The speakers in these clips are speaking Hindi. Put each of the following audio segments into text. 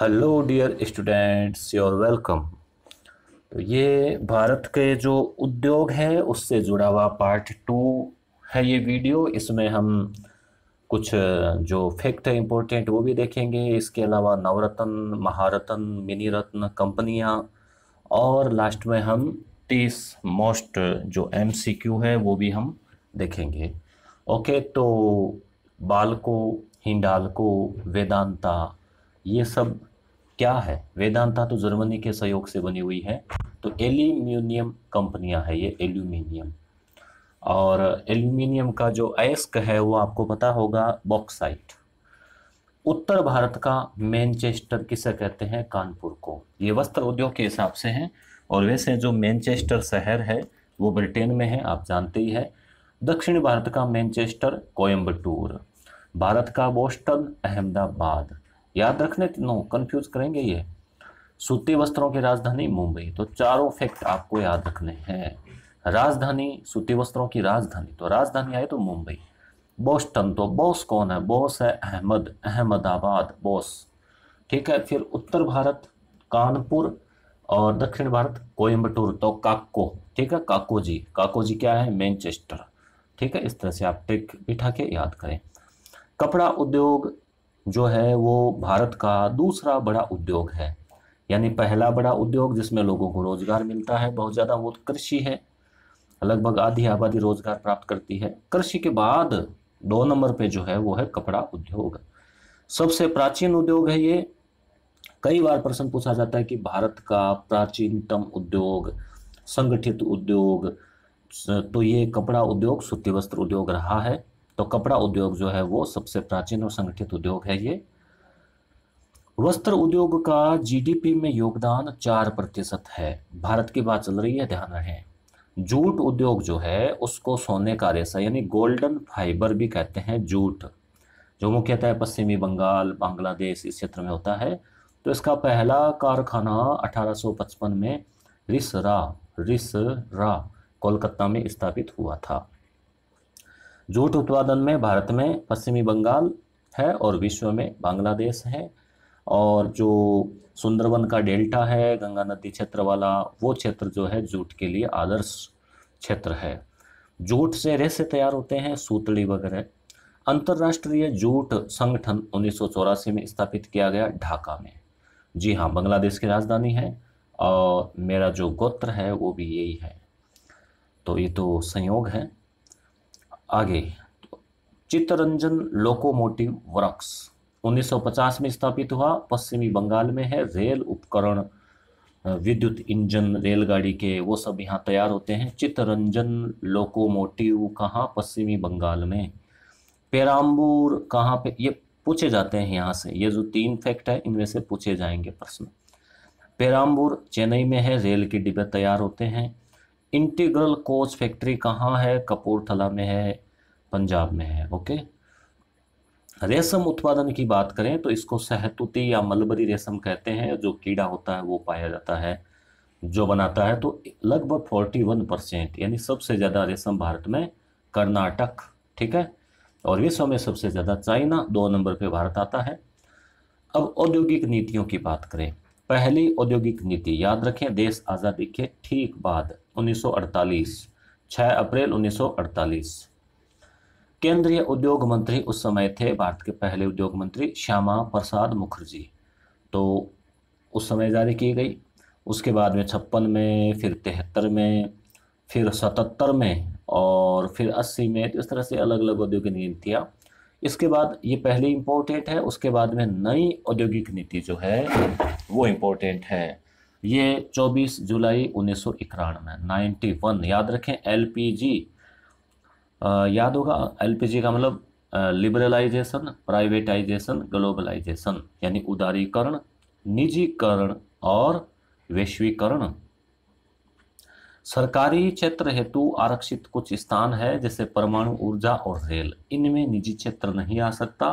hello dear students your welcome तो ये भारत के जो उद्योग है उससे जुड़ा हुआ पार्ट टू है ये वीडियो इसमें हम कुछ जो फैक्ट है इम्पोर्टेंट वो भी देखेंगे इसके अलावा नवरत्न महारत्न मिनी रत्न कंपनियाँ और लास्ट में हम तीस मोस्ट जो एमसीक्यू है वो भी हम देखेंगे ओके तो बालको हिंडालको वेदांता ये सब क्या है वेदांता तो जर्मनी के सहयोग से बनी हुई है तो एल्यूमिनियम कंपनियां है ये एल्यूमिनियम और एल्यूमिनियम का जो अयस्क है वो आपको पता होगा बॉक्साइट उत्तर भारत का मैनचेस्टर किसे कहते हैं कानपुर को ये वस्त्र उद्योग के हिसाब से है और वैसे जो मैनचेस्टर शहर है वो ब्रिटेन में है आप जानते ही है दक्षिण भारत का मैनचेस्टर कोयम्बटूर भारत का बोस्टन अहमदाबाद याद रखने नो कंफ्यूज करेंगे ये सूती वस्त्रों की राजधानी मुंबई तो चारों फैक्ट आपको याद रखने हैं राजधानी सूती वस्त्रों की राजधानी तो राजधानी आए तो मुंबई बोस्टन तो बॉस कौन है बॉस है अहमद अहमदाबाद बॉस ठीक है फिर उत्तर भारत कानपुर और दक्षिण भारत कोयम्बटूर तो काको ठीक है काको जी काको जी क्या है मैनचेस्टर ठीक है इस तरह से आप टिक बिठा के याद करें कपड़ा उद्योग जो है वो भारत का दूसरा बड़ा उद्योग है यानी पहला बड़ा उद्योग जिसमें लोगों को रोज़गार मिलता है बहुत ज़्यादा वो कृषि है लगभग आधी आबादी रोज़गार प्राप्त करती है कृषि के बाद दो नंबर पे जो है वो है कपड़ा उद्योग सबसे प्राचीन उद्योग है ये कई बार प्रश्न पूछा जाता है कि भारत का प्राचीनतम उद्योग संगठित उद्योग तो ये कपड़ा उद्योग सूती वस्त्र उद्योग रहा है तो कपड़ा उद्योग जो है वो सबसे प्राचीन और संगठित उद्योग है ये वस्त्र उद्योग का जीडीपी में योगदान चार प्रतिशत है भारत की बात चल रही है ध्यान रहे जूट उद्योग जो है उसको सोने का रेशा यानी गोल्डन फाइबर भी कहते हैं जूट जो मुख्यतः पश्चिमी बंगाल बांग्लादेश इस क्षेत्र में होता है तो इसका पहला कारखाना 1855 में रिसरा रिसरा कोलकाता में स्थापित हुआ था जूट उत्पादन में भारत में पश्चिमी बंगाल है और विश्व में बांग्लादेश है और जो सुंदरवन का डेल्टा है गंगा नदी क्षेत्र वाला वो क्षेत्र जो है जूट के लिए आदर्श क्षेत्र है जूट से रेसे तैयार होते हैं सूतली वगैरह अंतर्राष्ट्रीय जूट संगठन उन्नीस में स्थापित किया गया ढाका में जी हाँ बांग्लादेश की राजधानी है और मेरा जो गोत्र है वो भी यही है तो ये तो संयोग है आगे चित्तरंजन लोकोमोटिव वर्क्स 1950 में स्थापित हुआ पश्चिमी बंगाल में है रेल उपकरण विद्युत इंजन रेलगाड़ी के वो सब यहाँ तैयार होते हैं चित्तरंजन लोकोमोटिव कहाँ पश्चिमी बंगाल में पेराम्बूर कहाँ पे ये पूछे जाते हैं यहाँ से ये जो तीन फैक्ट है इनमें से पूछे जाएंगे प्रश्न पेराम्बूर चेन्नई में है रेल के डिब्बे तैयार होते हैं इंटीग्रल कोच फैक्ट्री कहाँ है कपूरथला में है पंजाब में है ओके रेशम उत्पादन की बात करें तो इसको सहतुती या मलबरी रेशम कहते हैं जो कीड़ा होता है वो पाया जाता है जो बनाता है तो लगभग फोर्टी वन परसेंट यानी सबसे ज़्यादा रेशम भारत में कर्नाटक ठीक है और विश्व में सबसे ज़्यादा चाइना दो नंबर पे भारत आता है अब औद्योगिक नीतियों की बात करें पहली औद्योगिक नीति याद रखें देश आज़ादी के ठीक बाद 1948 6 अप्रैल 1948 केंद्रीय उद्योग मंत्री उस समय थे भारत के पहले उद्योग मंत्री श्यामा प्रसाद मुखर्जी तो उस समय जारी की गई उसके बाद में छप्पन में फिर तिहत्तर में फिर सतहत्तर में और फिर अस्सी में तो इस तरह से अलग अलग औद्योगिक नीतियाँ इसके बाद ये पहली इम्पोर्टेंट है उसके बाद में नई औद्योगिक नीति जो है वो इम्पोर्टेंट है ये 24 जुलाई उन्नीस सौ नाइन्टी वन याद रखें एलपीजी याद होगा एलपीजी का मतलब लिबरलाइजेशन प्राइवेटाइजेशन ग्लोबलाइजेशन यानी उदारीकरण निजीकरण और वैश्वीकरण सरकारी क्षेत्र हेतु आरक्षित कुछ स्थान है जैसे परमाणु ऊर्जा और रेल इनमें निजी क्षेत्र नहीं आ सकता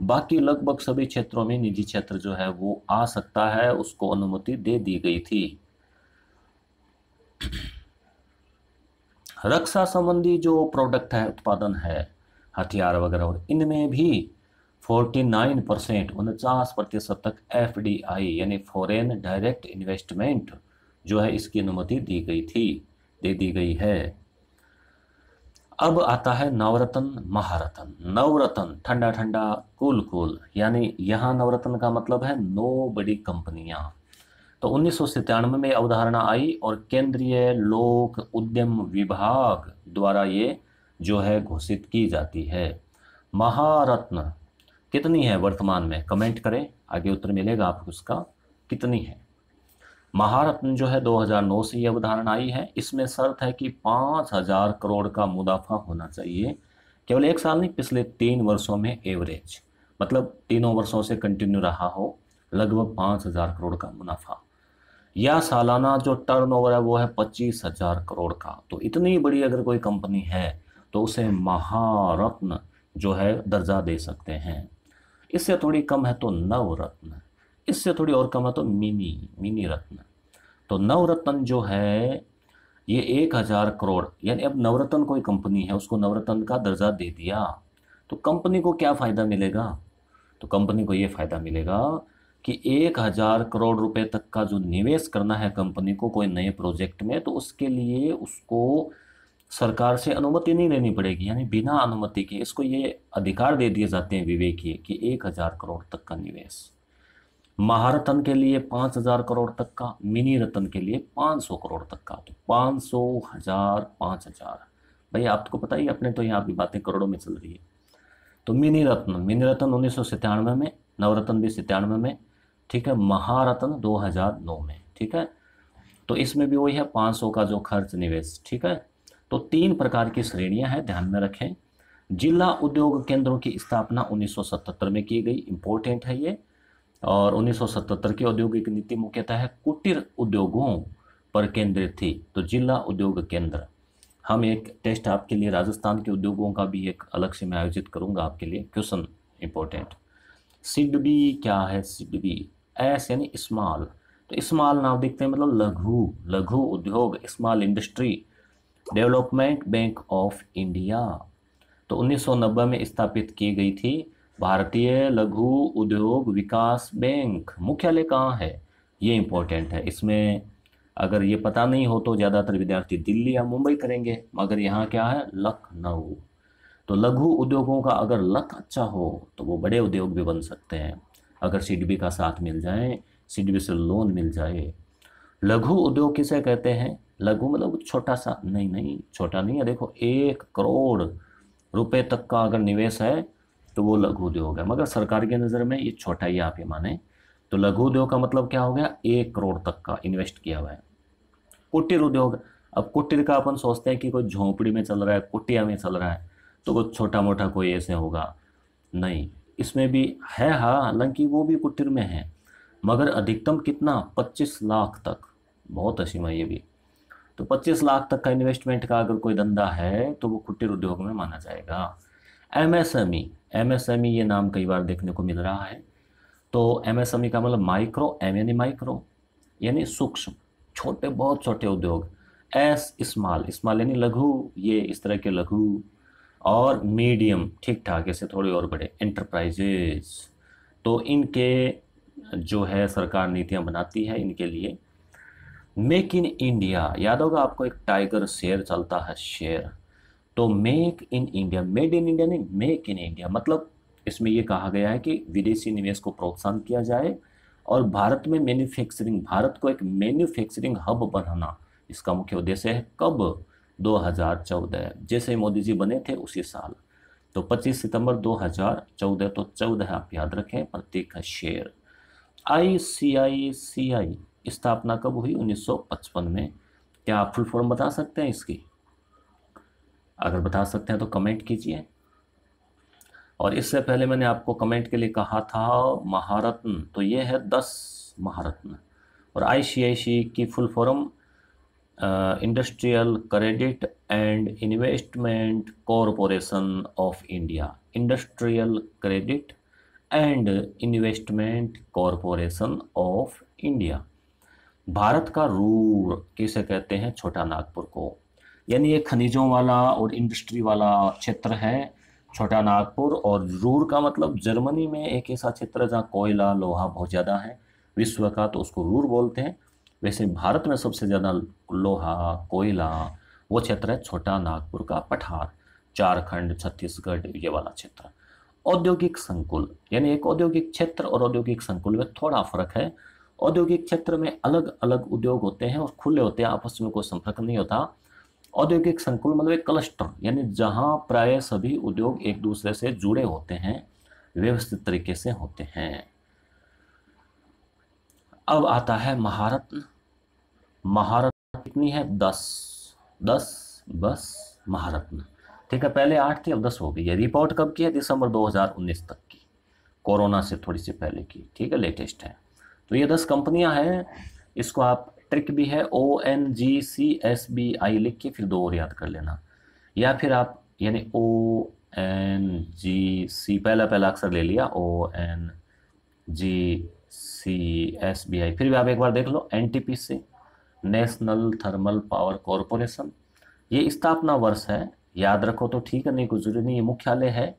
बाकी लगभग सभी क्षेत्रों में निजी क्षेत्र जो है वो आ सकता है उसको अनुमति दे दी गई थी रक्षा संबंधी जो प्रोडक्ट है उत्पादन है हथियार वगैरह और इनमें भी 49 परसेंट उनचास प्रतिशत तक एफ यानी फॉरेन डायरेक्ट इन्वेस्टमेंट जो है इसकी अनुमति दी गई थी दे दी गई है अब आता है नवरत्न महारत्न नवरत्न ठंडा ठंडा कूल कूल यानी यहाँ नवरत्न का मतलब है नो बड़ी कंपनियाँ तो उन्नीस में अवधारणा आई और केंद्रीय लोक उद्यम विभाग द्वारा ये जो है घोषित की जाती है महारत्न कितनी है वर्तमान में कमेंट करें आगे उत्तर मिलेगा आपको उसका कितनी है महारत्न जो है 2009 से यह उदाहरण आई है इसमें शर्त है कि पाँच हज़ार करोड़ का मुनाफा होना चाहिए केवल एक साल नहीं पिछले तीन वर्षों में एवरेज मतलब तीनों वर्षों से कंटिन्यू रहा हो लगभग पाँच हज़ार करोड़ का मुनाफा या सालाना जो टर्नओवर है वो है पच्चीस हज़ार करोड़ का तो इतनी बड़ी अगर कोई कंपनी है तो उसे महारत्न जो है दर्जा दे सकते हैं इससे थोड़ी कम है तो नवरत्न इससे थोड़ी और कम है तो मिनी मिनी रत्न तो नवरत्न जो है ये एक हज़ार करोड़ यानी अब नवरत्न कोई कंपनी है उसको नवरत्न का दर्जा दे दिया तो कंपनी को क्या फ़ायदा मिलेगा तो कंपनी को ये फ़ायदा मिलेगा कि एक हज़ार करोड़ रुपए तक का जो निवेश करना है कंपनी को कोई नए प्रोजेक्ट में तो उसके लिए उसको सरकार से अनुमति नहीं लेनी पड़ेगी यानी बिना अनुमति के इसको ये अधिकार दे दिए जाते हैं विवेकीय कि एक हज़ार करोड़ तक का निवेश महारतन के लिए पाँच हज़ार करोड़ तक का मिनी रतन के लिए पाँच सौ करोड़ तक का तो पाँच सौ हज़ार पाँच हज़ार भाई आपको पता ही अपने तो यहाँ की बातें करोड़ों में चल रही है तो मिनी रत्न मिनी रत्न उन्नीस सौ सितानवे में नवरत्न भी सितानवे में ठीक है महारत्न 2009 में ठीक है तो इसमें भी वही है 500 का जो खर्च निवेश ठीक है तो तीन प्रकार की श्रेणियां हैं ध्यान में रखें जिला उद्योग केंद्रों की स्थापना 1977 में की गई इम्पोर्टेंट है ये और 1977 की औद्योगिक नीति मुख्यतः कुटीर उद्योगों पर केंद्रित थी तो जिला उद्योग केंद्र हम एक टेस्ट आपके लिए राजस्थान के उद्योगों का भी एक अलग से मैं आयोजित करूंगा आपके लिए क्वेश्चन इंपॉर्टेंट सिडबी क्या है सिडबी एस यानी स्मॉल तो स्मॉल नाम देखते हैं मतलब लघु लघु उद्योग small industry development bank of India तो उन्नीस में स्थापित की गई थी भारतीय लघु उद्योग विकास बैंक मुख्यालय कहाँ है ये इम्पोर्टेंट है इसमें अगर ये पता नहीं हो तो ज़्यादातर विद्यार्थी दिल्ली या मुंबई करेंगे मगर यहाँ क्या है लखनऊ तो लघु उद्योगों का अगर लक अच्छा हो तो वो बड़े उद्योग भी बन सकते हैं अगर सी का साथ मिल जाए सी से लोन मिल जाए लघु उद्योग किसे कहते हैं लघु मतलब छोटा सा नहीं नहीं छोटा नहीं है देखो एक करोड़ रुपए तक का अगर निवेश है तो वो लघु उद्योग है मगर सरकार की नज़र में ये छोटा ही आप ये माने तो लघु उद्योग का मतलब क्या हो गया एक करोड़ तक का इन्वेस्ट किया हुआ है कुटीर उद्योग अब कुटीर का अपन सोचते हैं कि कोई झोंपड़ी में चल रहा है कुटिया में चल रहा है तो कुछ छोटा मोटा कोई ऐसे होगा नहीं इसमें भी है हाँ हालांकि वो भी कुटीर में है मगर अधिकतम कितना पच्चीस लाख तक बहुत असीम है ये भी तो पच्चीस लाख तक का इन्वेस्टमेंट का अगर कोई धंधा है तो वो कुटीर उद्योग में माना जाएगा ई ई e ये नाम कई बार देखने को मिल रहा है तो ई e का मतलब माइक्रो एम यानी माइक्रो यानी सूक्ष्म छोटे बहुत छोटे उद्योग एस स्मॉल स्मॉल यानी लघु ये इस तरह के लघु और मीडियम ठीक ठाक ऐसे थोड़े और बड़े एंटरप्राइजेज तो इनके जो है सरकार नीतियां बनाती है इनके लिए मेक इन इंडिया याद होगा आपको एक टाइगर शेयर चलता है शेयर तो make in India made in India नहीं मेक इन इंडिया मतलब इसमें यह कहा गया है कि विदेशी निवेश को प्रोत्साहन किया जाए और भारत में मैन्युफैक्चरिंग भारत को एक मैन्युफैक्चरिंग हब बनाना इसका मुख्य उद्देश्य है कब 2014 जैसे मोदी जी बने थे उसी साल तो 25 सितंबर 2014 तो 14 आप याद रखें प्रत्येक का शेयर आई सी आई सी आई स्थापना कब हुई 1955 में क्या आप फुल फॉर्म बता सकते हैं इसकी अगर बता सकते हैं तो कमेंट कीजिए और इससे पहले मैंने आपको कमेंट के लिए कहा था महारत्न तो ये है दस महारत्न और आईसीआईसी की full form industrial credit and investment corporation of India industrial credit and investment corporation of India Bharat का रूर किसे कहते हैं छोटा नागपुर को यानी ये खनिजों वाला और इंडस्ट्री वाला क्षेत्र है छोटा नागपुर और रूर का मतलब जर्मनी में एक ऐसा क्षेत्र है जहाँ कोयला लोहा बहुत ज़्यादा है विश्व का तो उसको रूर बोलते हैं वैसे भारत में सबसे ज़्यादा लोहा कोयला वो क्षेत्र है छोटा नागपुर का पठार झारखंड छत्तीसगढ़ ये वाला क्षेत्र औद्योगिक संकुल यानी एक औद्योगिक क्षेत्र और औद्योगिक संकुल में थोड़ा फर्क है औद्योगिक क्षेत्र में अलग अलग उद्योग होते हैं और खुले होते हैं आपस में कोई संपर्क नहीं होता औद्योगिक संकुल मतलब एक क्लस्टर यानी जहाँ प्राय सभी उद्योग एक दूसरे से जुड़े होते हैं व्यवस्थित तरीके से होते हैं अब आता है महारत महारत कितनी है दस दस बस महारत्न ठीक है पहले आठ थी अब दस हो गई है रिपोर्ट कब की है दिसंबर 2019 तक की कोरोना से थोड़ी सी पहले की ठीक है लेटेस्ट है तो ये दस कंपनियां हैं इसको आप ट्रिक भी है O N G C S B I लिख के फिर दो और याद कर लेना या फिर आप यानी ओ एन जी सी पहला पहला अक्सर ले लिया O N G C S B I फिर भी आप एक बार देख लो N T P C national thermal power corporation ये स्थापना वर्ष है याद रखो तो ठीक है नहीं कुछ जरूरी नहीं ये मुख्यालय है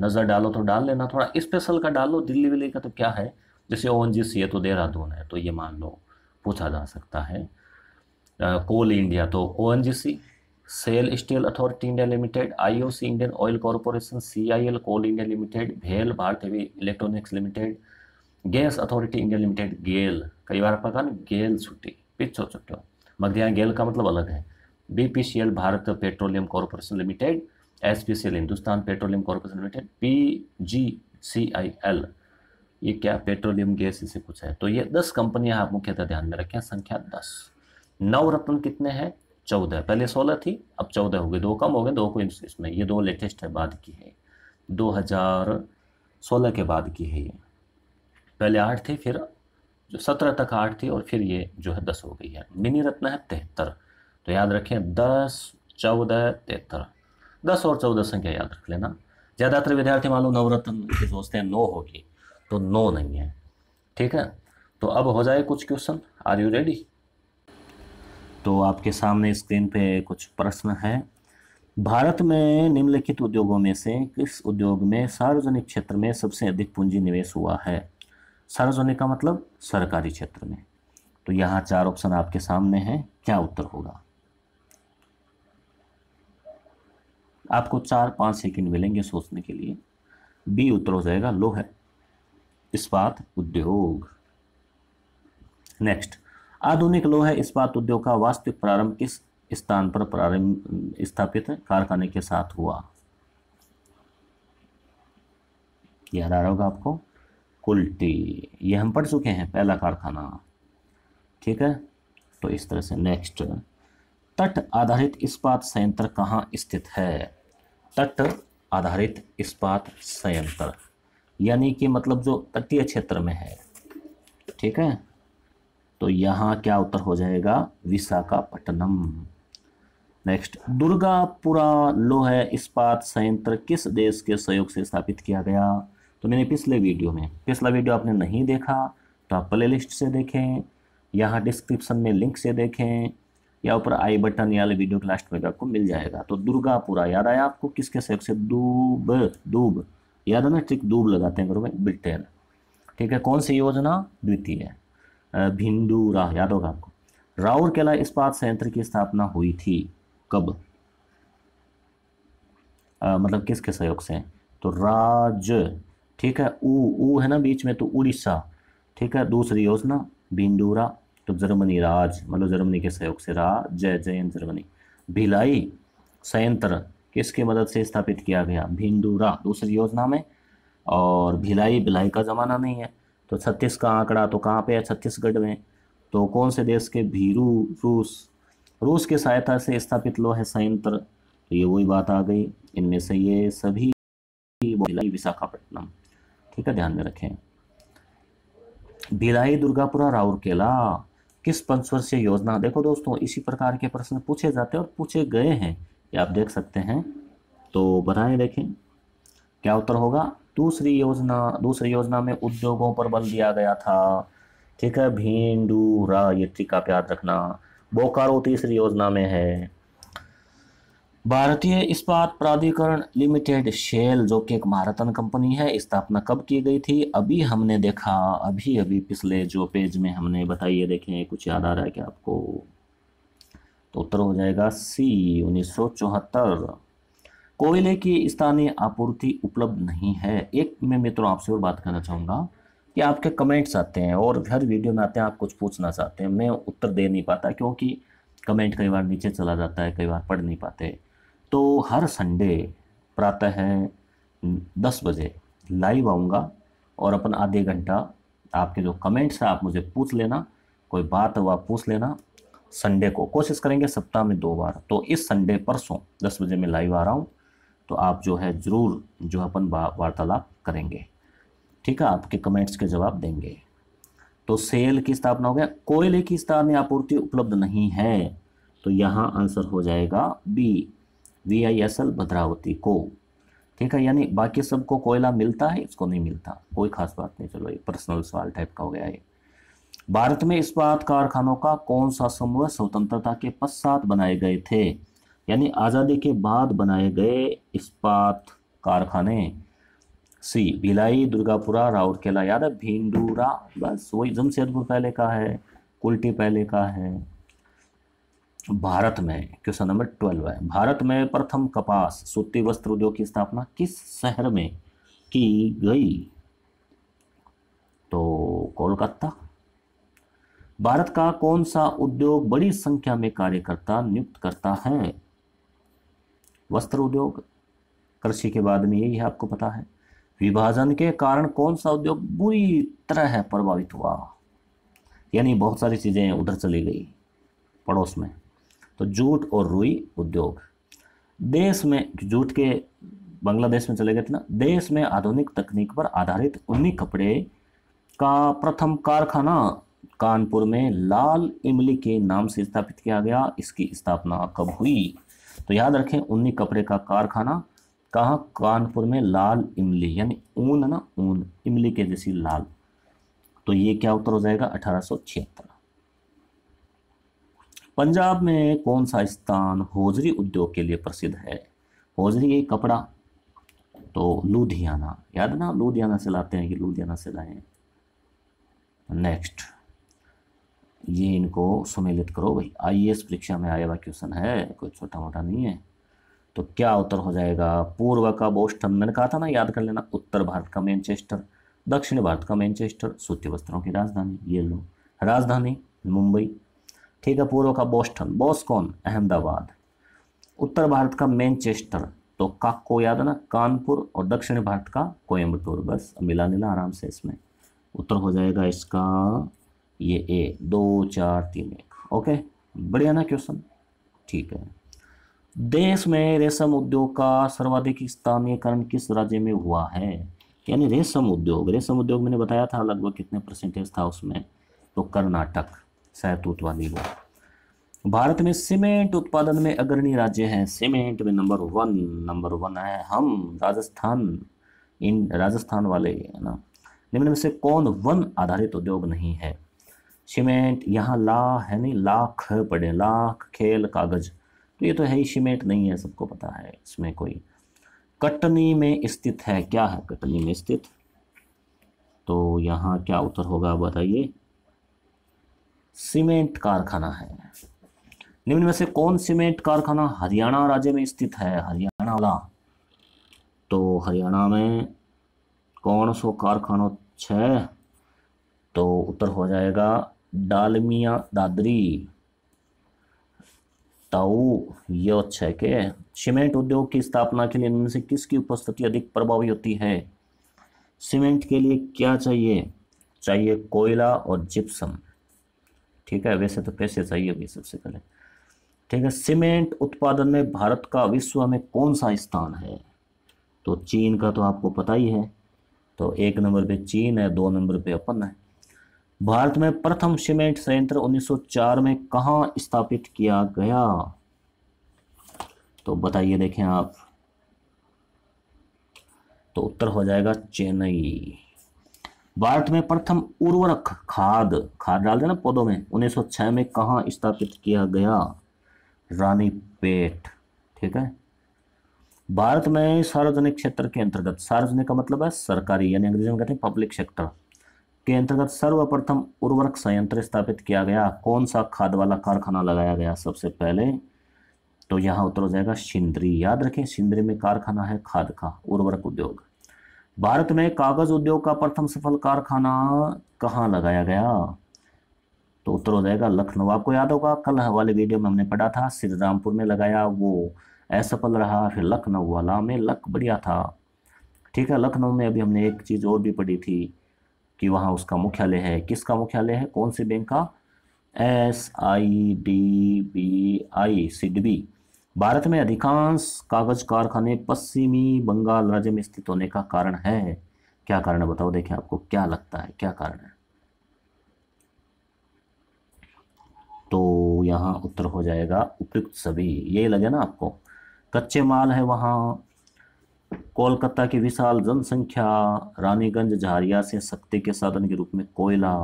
नज़र डालो तो डाल लेना थोड़ा स्पेशल का डालो दिल्ली विल्ली का तो क्या है जैसे ओ एन जी सी है तो देहरादून है तो ये मान लो पूछा जा सकता है कोल इंडिया तो O N G C SAIL steel authority India limited I O C Indian oil corporation C I L coal India limited भेल Bharat heavy electronics limited gas authority India limited GAIL कई बार आपका कहा गेल छुट्टी पिछो छुट्टो मध्य गेल का मतलब अलग है B P C L Bharat petroleum corporation limited S P C L Hindustan petroleum corporation limited P G C I L ये क्या पेट्रोलियम गैस इसे कुछ है तो ये दस कंपनियां आप मुख्यतः ध्यान में रखें संख्या दस नौ रत्न कितने हैं चौदह पहले सोलह थी अब चौदह हो गए दो कम हो गए दो को इसमें ये दो लेटेस्ट है बाद की है दो हजार सोलह के बाद की है ये पहले आठ थी फिर जो सत्रह तक आठ थी और फिर ये जो है दस हो गई है मिनी रत्न है तिहत्तर तो याद रखें दस चौदह तिहत्तर दस और चौदह संख्या याद रख लेना ज़्यादातर विद्यार्थी मालूम नवरत्न सोचते हैं नौ होगी तो नो नहीं है ठीक है तो अब हो जाए कुछ क्वेश्चन आर यू रेडी तो आपके सामने स्क्रीन पे कुछ प्रश्न है भारत में निम्नलिखित उद्योगों में से किस उद्योग में सार्वजनिक क्षेत्र में सबसे अधिक पूंजी निवेश हुआ है सार्वजनिक का मतलब सरकारी क्षेत्र में तो यहाँ चार ऑप्शन आपके सामने हैं क्या उत्तर होगा आपको चार पांच सेकंड मिलेंगे सोचने के लिए बी उत्तर हो जाएगा लो है इस्पात उद्योग नेक्स्ट आधुनिक लोह इस्पात उद्योग का वास्तविक प्रारंभ किस स्थान पर प्रारंभ स्थापित कारखाने के साथ हुआ याद आ रहा होगा आपको कुल्टी ये हम पढ़ चुके हैं पहला कारखाना ठीक है तो इस तरह से नेक्स्ट तट आधारित इस्पात संयंत्र कहाँ स्थित है तट आधारित इस्पात संयंत्र यानी कि मतलब जो तटीय क्षेत्र में है ठीक है तो यहाँ क्या उत्तर हो जाएगा विशाखापट्टनम नेक्स्ट दुर्गापुरा लोह इस्पात संयंत्र किस देश के सहयोग से स्थापित किया गया तो मैंने पिछले वीडियो में पिछला वीडियो आपने नहीं देखा तो आप प्ले लिस्ट से देखें यहाँ डिस्क्रिप्शन में लिंक से देखें या ऊपर आई बटन या वीडियो के लास्ट में आपको मिल जाएगा तो दुर्गापुरा याद आया आपको किसके सहयोग से दूब दूब याद है ना ट्रिक डूब लगाते हैं करो भाई ब्रिटेन ठीक है कौन सी योजना द्वितीय भिंडूरा याद होगा आपको राउर केला इस्पात संयंत्र की स्थापना हुई थी कब आ, मतलब किसके सहयोग से तो राज ठीक है ऊ ऊ है ना बीच में तो उड़ीसा ठीक है दूसरी योजना भिंडूरा तो जर्मनी राज मतलब जर्मनी के सहयोग से रा जय जय जर्मनी भिलाई संयंत्र किसके मदद से स्थापित किया गया भिंडूरा दूसरी योजना में और भिलाई भिलाई का ज़माना नहीं है तो छत्तीस का आंकड़ा तो कहाँ पे है छत्तीसगढ़ में तो कौन से देश के भीरू रूस रूस की सहायता से स्थापित लोह संयंत्र तो ये वही बात आ गई इनमें से ये सभी विशाखापट्टनम ठीक है ध्यान में रखें भिलाई दुर्गापुरा राउरकेला किस पंचवर्षीय योजना देखो दोस्तों इसी प्रकार के प्रश्न पूछे जाते हैं और पूछे गए हैं ये आप देख सकते हैं तो बताए देखें क्या उत्तर होगा दूसरी योजना दूसरी योजना में उद्योगों पर बल दिया गया था ठीक है रा ये ट्रिक आप याद रखना बोकारो तीसरी योजना में है भारतीय इस्पात प्राधिकरण लिमिटेड शेल जो कि एक महारतन कंपनी है स्थापना कब की गई थी अभी हमने देखा अभी अभी पिछले जो पेज में हमने बताइए देखें कुछ याद आ रहा है क्या आपको तो उत्तर हो जाएगा सी उन्नीस कोयले की स्थानीय आपूर्ति उपलब्ध नहीं है एक मैं मित्रों आपसे और बात करना चाहूँगा कि आपके कमेंट्स आते हैं और हर वीडियो में आते हैं आप कुछ पूछना चाहते हैं मैं उत्तर दे नहीं पाता क्योंकि कमेंट कई बार नीचे चला जाता है कई बार पढ़ नहीं पाते तो हर संडे प्रातः दस बजे लाइव आऊँगा और अपन आधे घंटा आपके जो कमेंट्स हैं आप मुझे पूछ लेना कोई बात हो आप पूछ लेना संडे को कोशिश करेंगे सप्ताह में दो बार तो इस संडे परसों दस बजे में लाइव आ रहा हूँ तो आप जो है ज़रूर जो अपन वार्तालाप करेंगे ठीक है आपके कमेंट्स के जवाब देंगे तो सेल की स्थापना हो गया कोयले की स्थानीय आपूर्ति उपलब्ध नहीं है तो यहाँ आंसर हो जाएगा B V I S L Bhadravati को ठीक है यानी बाकी सबको कोयला मिलता है इसको नहीं मिलता कोई खास बात नहीं चलो ये पर्सनल सवाल टाइप का हो गया ये भारत में इस्पात कारखानों का कौन सा समूह स्वतंत्रता के पश्चात बनाए गए थे यानी आज़ादी के बाद बनाए गए इस्पात कारखाने सी भिलाई दुर्गापुरा राउरकेला याद है भिंडूरा बस वही जमशेदपुर पहले का है कुल्टी पहले का है भारत में क्वेश्चन नंबर ट्वेल्व है भारत में प्रथम कपास सूती वस्त्र उद्योग की स्थापना किस शहर में की गई तो कोलकाता भारत का कौन सा उद्योग बड़ी संख्या में कार्यकर्ता नियुक्त करता है वस्त्र उद्योग कृषि के बाद में यही आपको पता है विभाजन के कारण कौन सा उद्योग बुरी तरह है प्रभावित हुआ यानी बहुत सारी चीज़ें उधर चली गई पड़ोस में तो जूट और रुई उद्योग देश में जूट के बांग्लादेश में चले गए थे ना देश में आधुनिक तकनीक पर आधारित उन्नी कपड़े का प्रथम कारखाना कानपुर में लाल इमली के नाम से स्थापित किया गया इसकी स्थापना कब हुई तो याद रखें उन्नी कपड़े का कारखाना कहाँ कानपुर में लाल इमली यानी ऊन ना ऊन इमली के जैसी लाल तो ये क्या उत्तर हो जाएगा अठारह पंजाब में कौन सा स्थान होजरी उद्योग के लिए प्रसिद्ध है होजरी ये कपड़ा तो लुधियाना याद ना लुधियाना से लाते हैं कि लुधियाना से लाए नेक्स्ट ये इनको सुमेलित करो भाई आईएएस परीक्षा में आया हुआ क्वेश्चन है कोई छोटा मोटा नहीं है तो क्या उत्तर हो जाएगा पूर्व का बोस्टन मैंने कहा था ना याद कर लेना उत्तर भारत का मैनचेस्टर दक्षिण भारत का मैनचेस्टर सूती वस्त्रों की राजधानी ये लो राजधानी मुंबई ठीक है पूर्व का बोस्टन कौन अहमदाबाद उत्तर भारत का मैनचेस्टर तो काको याद है ना कानपुर और दक्षिण भारत का कोयम्बटूर बस मिला लेना आराम से इसमें उत्तर हो जाएगा इसका ये ए दो चार तीन एक ओके बढ़िया ना क्वेश्चन ठीक है देश में रेशम उद्योग का सर्वाधिक स्थानीयकरण किस राज्य में हुआ है यानी रेशम उद्योग रेशम उद्योग मैंने बताया था लगभग कितने परसेंटेज था उसमें तो कर्नाटक सैतूत वाली वो भारत में सीमेंट उत्पादन में अग्रणी राज्य है सीमेंट में नंबर वन नंबर वन है हम राजस्थान इन राजस्थान वाले ना निम्न में से कौन वन आधारित उद्योग नहीं है सीमेंट यहाँ ला है नहीं लाख पड़े लाख खेल कागज तो ये तो है ही सीमेंट नहीं है सबको पता है इसमें कोई कटनी में स्थित है क्या है कटनी में स्थित तो यहाँ क्या उत्तर होगा बताइए सीमेंट कारखाना है निम्न में से कौन सीमेंट कारखाना हरियाणा राज्य में स्थित है हरियाणा वाला तो हरियाणा में कौन सो कारखाना छ तो उत्तर हो जाएगा डालमिया दादरी ताऊ यह अच्छा है के सीमेंट उद्योग की स्थापना के लिए इनमें से किसकी उपस्थिति अधिक प्रभावी होती है सीमेंट के लिए क्या चाहिए चाहिए कोयला और जिप्सम ठीक है वैसे तो पैसे चाहिए भी सबसे पहले ठीक है सीमेंट उत्पादन में भारत का विश्व में कौन सा स्थान है तो चीन का तो आपको पता ही है तो एक नंबर पे चीन है दो नंबर पे अपन है भारत में प्रथम सीमेंट संयंत्र 1904 में कहाँ स्थापित किया गया तो बताइए देखें आप तो उत्तर हो जाएगा चेन्नई भारत में प्रथम उर्वरक खाद खाद डाल देना पौधों में 1906 में कहाँ स्थापित किया गया रानीपेट ठीक है भारत में सार्वजनिक क्षेत्र के अंतर्गत सार्वजनिक का मतलब है सरकारी यानी अंग्रेजी में कहते हैं पब्लिक सेक्टर के अंतर्गत सर्वप्रथम उर्वरक संयंत्र स्थापित किया गया कौन सा खाद वाला कारखाना लगाया गया सबसे पहले तो यहाँ उत्तर हो जाएगा सिंदरी याद रखें सिंदरी में कारखाना है खाद का उर्वरक उद्योग भारत में कागज उद्योग का प्रथम सफल कारखाना कहाँ लगाया गया तो उत्तर हो जाएगा लखनऊ आपको याद होगा कल वाले वीडियो में हमने पढ़ा था श्रीरामपुर में लगाया वो असफल रहा फिर लखनऊ वाला में लक बढ़िया था ठीक है लखनऊ में अभी हमने एक चीज़ और भी पढ़ी थी कि वहाँ उसका मुख्यालय है किसका मुख्यालय है कौन से बैंक का S I D B I SIDBI Bharat में अधिकांश कागज कारखाने पश्चिमी बंगाल राज्य में स्थित होने का कारण है क्या कारण है बताओ देखिए आपको क्या लगता है क्या कारण है तो यहाँ उत्तर हो जाएगा उपयुक्त सभी ये लगे ना आपको कच्चे माल है वहाँ कोलकाता की विशाल जनसंख्या रानीगंज झारिया से शक्ति के साधन के रूप में कोयला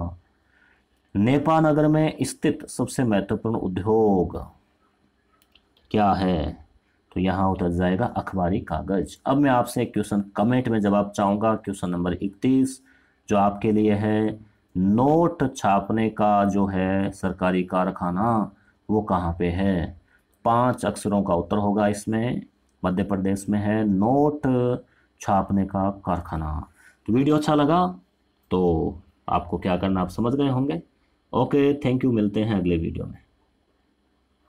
नेपा नगर में स्थित सबसे महत्वपूर्ण उद्योग क्या है तो यहाँ उतर जाएगा अखबारी कागज अब मैं आपसे क्वेश्चन कमेंट में जवाब चाहूँगा क्वेश्चन नंबर इकतीस जो आपके लिए है नोट छापने का जो है सरकारी कारखाना वो कहाँ पे है पांच अक्षरों का उत्तर होगा इसमें मध्य प्रदेश में है नोट छापने का कारखाना तो वीडियो अच्छा लगा तो आपको क्या करना आप समझ गए होंगे ओके थैंक यू मिलते हैं अगले वीडियो में